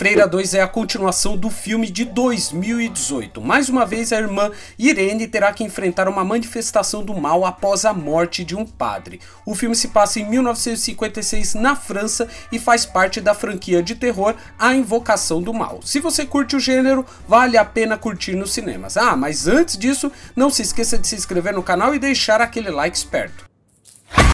Freira 2 é a continuação do filme de 2018. Mais uma vez, a irmã Irene terá que enfrentar uma manifestação do mal após a morte de um padre. O filme se passa em 1956 na França e faz parte da franquia de terror A Invocação do Mal. Se você curte o gênero, vale a pena curtir nos cinemas. Ah, mas antes disso, não se esqueça de se inscrever no canal e deixar aquele like esperto.